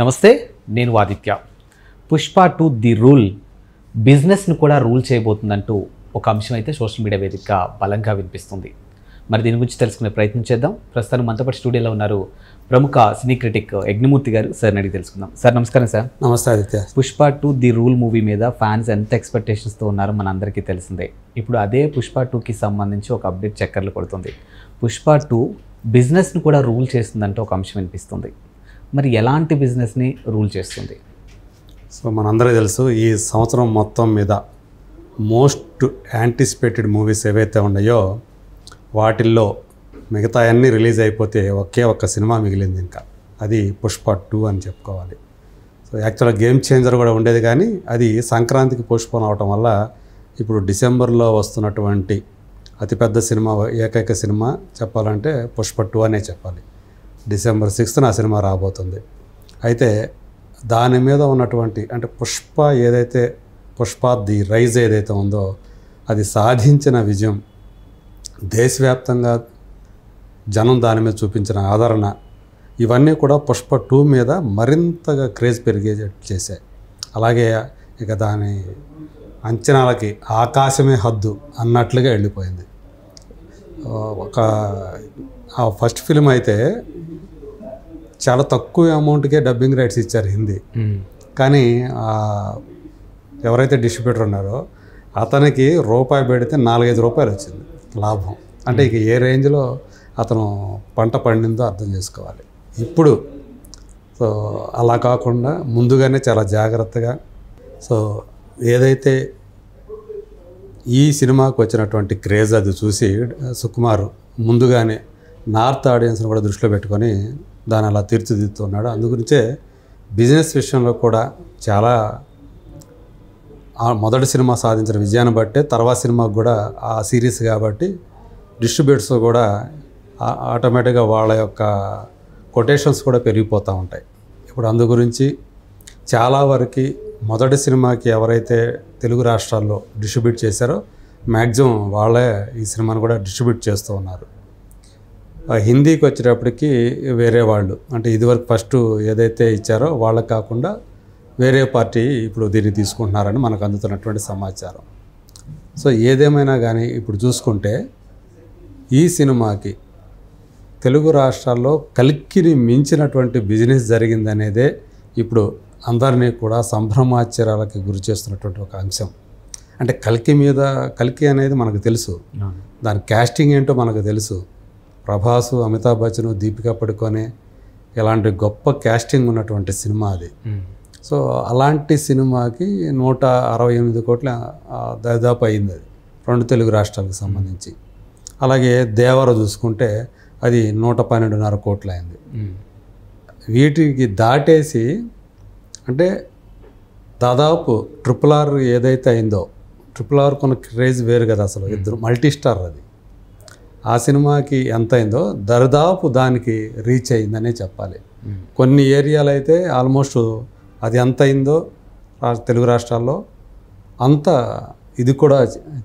నమస్తే నేను Aditya Pushpa two the rule బిజినెస్ను కూడా రూల్ చేయబోతుందంటూ ఒక అంశం అయితే సోషల్ మీడియా వేదిక బలంగా వినిపిస్తుంది మరి దీని గురించి తెలుసుకునే ప్రయత్నం చేద్దాం ప్రస్తుతం మనతోపాటు స్టూడియోలో ఉన్నారు ప్రముఖ సినీ క్రిటిక్ యజ్ఞమూర్తి గారు సార్ అడిగి తెలుసుకుందాం సార్ నమస్కారం సార్ నమస్తే Aditya Pushpa two the rule movie మీద ఫ్యాన్స్ ఎంత ఎక్స్పెక్టేషన్స్తో ఉన్నారో మన అందరికీ తెలిసిందే ఇప్పుడు అదే పుష్ప టూకి సంబంధించి ఒక అప్డేట్ చక్కర్లు కొడుతుంది పుష్ప టూ బిజినెస్ను కూడా రూల్ చేస్తుందంటే ఒక అంశం వినిపిస్తుంది మరి ఎలాంటి బిజినెస్ని రూల్ చేస్తుంది సో మనందరూ తెలుసు ఈ సంవత్సరం మొత్తం మీద మోస్ట్ యాంటిసిపేటెడ్ మూవీస్ ఏవైతే ఉన్నాయో వాటిల్లో మిగతా అన్నీ రిలీజ్ అయిపోతే ఒకే ఒక్క సినిమా మిగిలింది ఇంకా అది పుష్ప టూ అని చెప్పుకోవాలి సో యాక్చువల్గా గేమ్ చేంజర్ కూడా ఉండేది కానీ అది సంక్రాంతికి పుష్పం అవటం వల్ల ఇప్పుడు డిసెంబర్లో వస్తున్నటువంటి అతిపెద్ద సినిమా ఏకైక సినిమా చెప్పాలంటే పుష్ప టూ అనే చెప్పాలి డిసెంబర్ సిక్స్త్ నా సినిమా రాబోతుంది అయితే దాని మీద ఉన్నటువంటి అంటే పుష్ప ఏదైతే పుష్ప ది రైజ్ ఏదైతే ఉందో అది సాధించిన విజయం దేశవ్యాప్తంగా జనం దాని మీద చూపించిన ఆదరణ ఇవన్నీ కూడా పుష్ప టూ మీద మరింతగా క్రేజ్ పెరిగే చేశాయి అలాగే ఇక దాని అంచనాలకి ఆకాశమే హద్దు అన్నట్లుగా వెళ్ళిపోయింది ఒక ఆ ఫస్ట్ ఫిలిం అయితే చాలా తక్కువ అమౌంట్కే డబ్బింగ్ రైట్స్ ఇచ్చారు హిందీ కానీ ఎవరైతే డిస్ట్రిబ్యూటర్ ఉన్నారో అతనికి రూపాయి పెడితే నాలుగైదు రూపాయలు వచ్చింది లాభం అంటే ఇక ఏ రేంజ్లో అతను పంట పండిందో అర్థం చేసుకోవాలి ఇప్పుడు సో అలా కాకుండా ముందుగానే చాలా జాగ్రత్తగా సో ఏదైతే ఈ సినిమాకు వచ్చినటువంటి క్రేజ్ అది చూసి సుకుమార్ ముందుగానే నార్త్ ఆడియన్స్ని కూడా దృష్టిలో పెట్టుకొని దాన్ని అలా తీర్చిదిద్దుతున్నాడు అందుగురించే బిజినెస్ విషయంలో కూడా చాలా మొదటి సినిమా సాధించిన విజయాన్ని బట్టే తర్వాత సినిమాకు కూడా ఆ సిరీస్ కాబట్టి డిస్ట్రిబ్యూటర్స్ కూడా ఆటోమేటిక్గా వాళ్ళ యొక్క కొటేషన్స్ కూడా పెరిగిపోతూ ఉంటాయి ఇప్పుడు అందు గురించి చాలా వరకు మొదటి సినిమాకి ఎవరైతే తెలుగు రాష్ట్రాల్లో డిస్ట్రిబ్యూట్ చేశారో మ్యాక్సిమం వాళ్ళే ఈ సినిమాను కూడా డిస్ట్రిబ్యూట్ చేస్తూ ఉన్నారు హిందీకి వచ్చేటప్పటికి వేరే వాళ్ళు అంటే ఇదివరకు ఫస్ట్ ఏదైతే ఇచ్చారో వాళ్ళకి కాకుండా వేరే పార్టీ ఇప్పుడు దీన్ని తీసుకుంటున్నారని మనకు అందుతున్నటువంటి సమాచారం సో ఏదేమైనా కానీ ఇప్పుడు చూసుకుంటే ఈ సినిమాకి తెలుగు రాష్ట్రాల్లో కలిక్కిని మించినటువంటి బిజినెస్ జరిగిందనేదే ఇప్పుడు అందరినీ కూడా సంభ్రమాశ్చర్యాలకి గురి చేస్తున్నటువంటి ఒక అంశం అంటే కలికి మీద కలికి అనేది మనకు తెలుసు దాని క్యాస్టింగ్ ఏంటో మనకు తెలుసు ప్రభాసు అమితాబ్ బచ్చన్ దీపికా పడుకోనే ఇలాంటి గొప్ప క్యాస్టింగ్ ఉన్నటువంటి సినిమా అది సో అలాంటి సినిమాకి నూట అరవై ఎనిమిది కోట్ల దాదాపు అయింది అది రెండు తెలుగు రాష్ట్రాలకు సంబంధించి అలాగే దేవర చూసుకుంటే అది నూట పన్నెండున్నర కోట్లు అయింది వీటికి దాటేసి అంటే దాదాపు ట్రిపుల్ ఆర్ ఏదైతే అయిందో ట్రిపుల్ ఆర్ కొన్న క్రేజ్ వేరు కదా అసలు ఇద్దరు మల్టీ స్టార్ అది ఆ సినిమాకి ఎంత అయిందో దరిదాపు దానికి రీచ్ అయిందనే చెప్పాలి కొన్ని ఏరియాలు అయితే ఆల్మోస్ట్ అది ఎంత అయిందో తెలుగు రాష్ట్రాల్లో అంత ఇది కూడా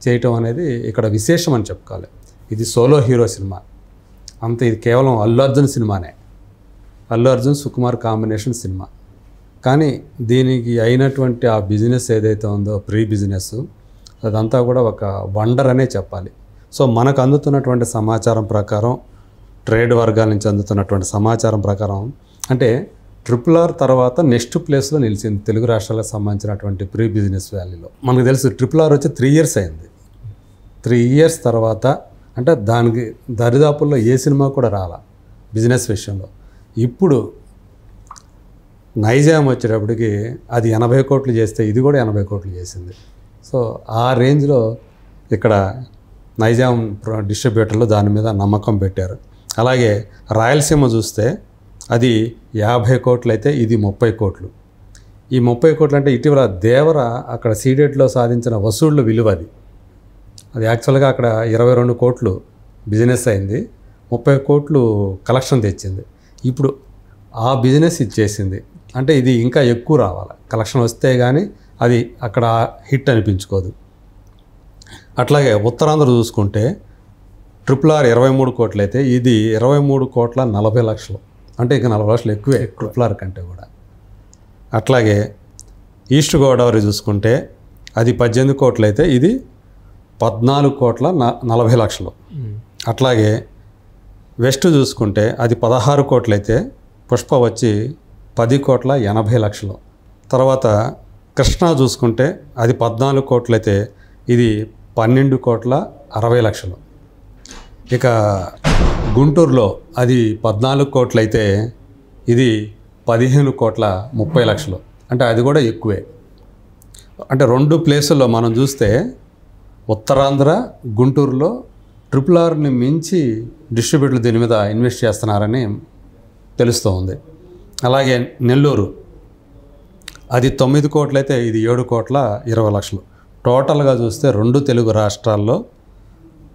చేయటం అనేది ఇక్కడ విశేషం అని చెప్పుకోవాలి ఇది సోలో హీరో సినిమా అంత ఇది కేవలం అల్లు అర్జున్ సినిమానే అల్లు అర్జున్ సుకుమార్ కాంబినేషన్ సినిమా కానీ దీనికి అయినటువంటి ఆ బిజినెస్ ఏదైతే ఉందో ప్రీ బిజినెస్ అదంతా కూడా ఒక వండర్ అనే చెప్పాలి సో మనకు అందుతున్నటువంటి సమాచారం ప్రకారం ట్రేడ్ వర్గాల నుంచి అందుతున్నటువంటి సమాచారం ప్రకారం అంటే ట్రిపుల్ ఆర్ తర్వాత నెక్స్ట్ ప్లేస్లో నిలిచింది తెలుగు రాష్ట్రాలకు సంబంధించినటువంటి ప్రీ బిజినెస్ వ్యాలీలో మనకు తెలుసు ట్రిపుల్ ఆర్ వచ్చి త్రీ ఇయర్స్ అయింది త్రీ ఇయర్స్ తర్వాత అంటే దానికి దరిదాపుల్లో ఏ సినిమా కూడా రాల బిజినెస్ విషయంలో ఇప్పుడు నైజాం వచ్చేటప్పటికి అది ఎనభై కోట్లు చేస్తే ఇది కూడా ఎనభై కోట్లు చేసింది సో ఆ రేంజ్లో ఇక్కడ నైజాం డిస్ట్రిబ్యూటర్లు దాని మీద నమ్మకం పెట్టారు అలాగే రాయలసీమ చూస్తే అది యాభై కోట్లు అయితే ఇది ముప్పై కోట్లు ఈ ముప్పై కోట్లు అంటే ఇటీవల దేవర అక్కడ సీడెడ్లో సాధించిన వసూళ్ల విలువ అది అది యాక్చువల్గా అక్కడ ఇరవై రెండు కోట్లు బిజినెస్ అయింది ముప్పై కోట్లు కలెక్షన్ తెచ్చింది ఇప్పుడు ఆ బిజినెస్ ఇచ్చేసింది అంటే ఇది ఇంకా ఎక్కువ రావాలి కలెక్షన్ వస్తే కానీ అది అక్కడ హిట్ అనిపించుకోదు అట్లాగే ఉత్తరాంధ్ర చూసుకుంటే ట్రిపుల్ ఆర్ ఇరవై మూడు అయితే ఇది ఇరవై మూడు కోట్ల నలభై లక్షలు అంటే ఇంకా నలభై లక్షలు ఎక్కువే ట్రిపుల్ ఆర్ కంటే కూడా అట్లాగే ఈస్ట్ గోదావరి చూసుకుంటే అది పద్దెనిమిది అయితే ఇది పద్నాలుగు కోట్ల నలభై లక్షలు అట్లాగే వెస్ట్ చూసుకుంటే అది పదహారు అయితే పుష్ప వచ్చి పది కోట్ల ఎనభై లక్షలు తర్వాత కృష్ణా చూసుకుంటే అది పద్నాలుగు కోట్లయితే ఇది పన్నెండు కోట్ల అరవై లక్షలు ఇక గుంటూరులో అది పద్నాలుగు అయితే ఇది పదిహేను కోట్ల ముప్పై లక్షలు అంటే అది కూడా ఎక్కువే అంటే రెండు ప్లేసుల్లో మనం చూస్తే ఉత్తరాంధ్ర గుంటూరులో ట్రిపుల్ ఆర్ని మించి డిస్ట్రిబ్యూటర్లు దీని మీద ఇన్వెస్ట్ చేస్తున్నారని తెలుస్తూ ఉంది అలాగే నెల్లూరు అది తొమ్మిది కోట్లయితే ఇది ఏడు కోట్ల ఇరవై లక్షలు టోటల్గా చూస్తే రెండు తెలుగు రాష్ట్రాల్లో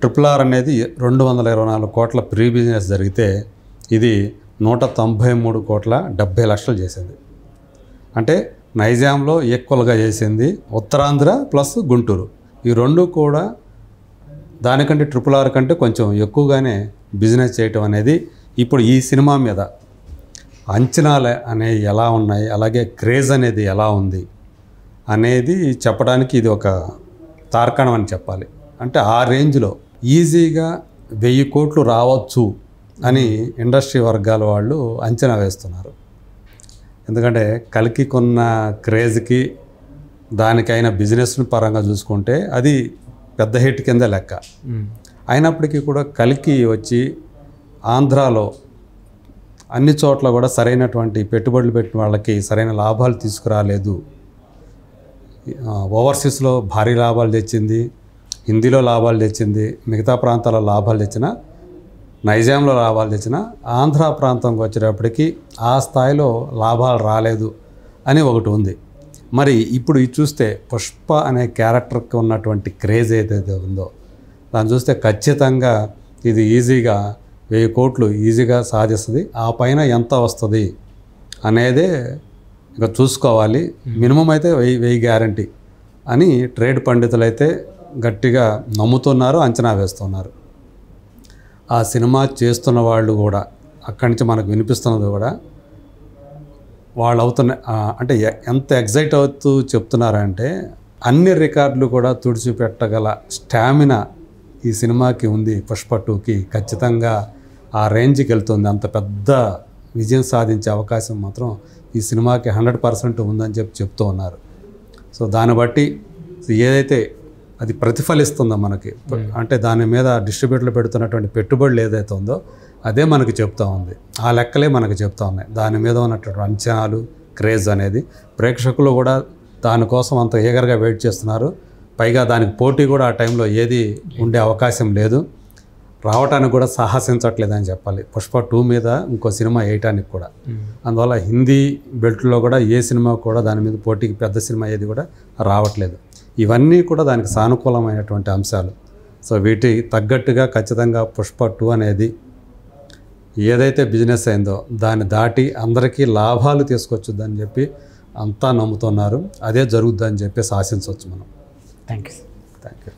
ట్రిపుల్ ఆర్ అనేది రెండు వందల ఇరవై నాలుగు కోట్ల ప్రీ బిజినెస్ జరిగితే ఇది నూట తొంభై మూడు కోట్ల డెబ్భై లక్షలు చేసింది అంటే నైజాంలో ఈక్వల్గా చేసింది ఉత్తరాంధ్ర ప్లస్ గుంటూరు ఈ రెండు కూడా దానికంటే ట్రిపుల్ ఆర్ కంటే కొంచెం ఎక్కువగానే బిజినెస్ చేయటం అనేది ఇప్పుడు ఈ సినిమా మీద అంచనాలు అనేవి ఎలా ఉన్నాయి అలాగే క్రేజ్ అనేది ఎలా ఉంది అనేది చెప్పడానికి ఇది ఒక తార్కాణం అని చెప్పాలి అంటే ఆ రేంజ్లో ఈజీగా వెయ్యి కోట్లు రావచ్చు అని ఇండస్ట్రీ వర్గాల వాళ్ళు అంచనా వేస్తున్నారు ఎందుకంటే కలికి కొన్న క్రేజ్కి దానికైన బిజినెస్ పరంగా చూసుకుంటే అది పెద్ద హిట్ కింద లెక్క అయినప్పటికీ కూడా కలికి వచ్చి ఆంధ్రాలో అన్ని చోట్ల కూడా సరైనటువంటి పెట్టుబడులు పెట్టిన వాళ్ళకి సరైన లాభాలు తీసుకురాలేదు ఓవర్సీస్లో భారీ లాభాలు తెచ్చింది హిందీలో లాభాలు తెచ్చింది మిగతా ప్రాంతాల లాభాలు తెచ్చిన నైజాంలో లాభాలు తెచ్చిన ఆంధ్ర ప్రాంతంకి వచ్చేటప్పటికీ ఆ స్థాయిలో లాభాలు రాలేదు అని ఒకటి ఉంది మరి ఇప్పుడు ఇది చూస్తే పుష్ప అనే క్యారెక్టర్కి ఉన్నటువంటి క్రేజ్ ఏదైతే ఉందో దాన్ని చూస్తే ఖచ్చితంగా ఇది ఈజీగా వెయ్యి కోట్లు ఈజీగా సాధిస్తుంది ఆ పైన ఎంత వస్తుంది అనేదే ఇంకా చూసుకోవాలి మినిమం అయితే వెయ్యి వెయ్యి గ్యారంటీ అని ట్రేడ్ పండితులు అయితే గట్టిగా నమ్ముతున్నారు అంచనా వేస్తున్నారు ఆ సినిమా చేస్తున్న వాళ్ళు కూడా అక్కడి నుంచి మనకు వినిపిస్తున్నది కూడా వాళ్ళు అవుతున్న అంటే ఎంత ఎగ్జైట్ అవుతూ చెప్తున్నారంటే అన్ని రికార్డులు కూడా తుడిచిపెట్టగల స్టామినా ఈ సినిమాకి ఉంది పుష్ప టూకి ఖచ్చితంగా ఆ రేంజ్కి వెళ్తుంది అంత పెద్ద విజయం సాధించే అవకాశం మాత్రం ఈ సినిమాకి హండ్రెడ్ పర్సెంట్ ఉందని చెప్పి చెప్తూ ఉన్నారు సో దాన్ని బట్టి ఏదైతే అది ప్రతిఫలిస్తుందో మనకి అంటే దాని మీద డిస్ట్రిబ్యూటర్లు పెడుతున్నటువంటి పెట్టుబడులు ఏదైతే ఉందో అదే మనకు చెప్తూ ఉంది ఆ లెక్కలే మనకు చెప్తా ఉన్నాయి దాని మీద ఉన్నటువంటి అంచనాలు క్రేజ్ అనేది ప్రేక్షకులు కూడా దానికోసం అంత ఏగర్గా వెయిట్ చేస్తున్నారు పైగా దానికి పోటీ కూడా ఆ టైంలో ఏది ఉండే అవకాశం లేదు రావటానికి కూడా సాహసించట్లేదు అని చెప్పాలి పుష్ప టూ మీద ఇంకో సినిమా వేయటానికి కూడా అందువల్ల హిందీ బెల్ట్లో కూడా ఏ సినిమా కూడా దాని మీద పోటీకి పెద్ద సినిమా ఏది కూడా రావట్లేదు ఇవన్నీ కూడా దానికి సానుకూలమైనటువంటి అంశాలు సో వీటి తగ్గట్టుగా ఖచ్చితంగా పుష్ప టూ అనేది ఏదైతే బిజినెస్ అయిందో దాన్ని దాటి అందరికీ లాభాలు అని చెప్పి అంతా నమ్ముతున్నారు అదే జరుగుద్దని చెప్పేసి ఆశించవచ్చు మనం థ్యాంక్ యూ థ్యాంక్ యూ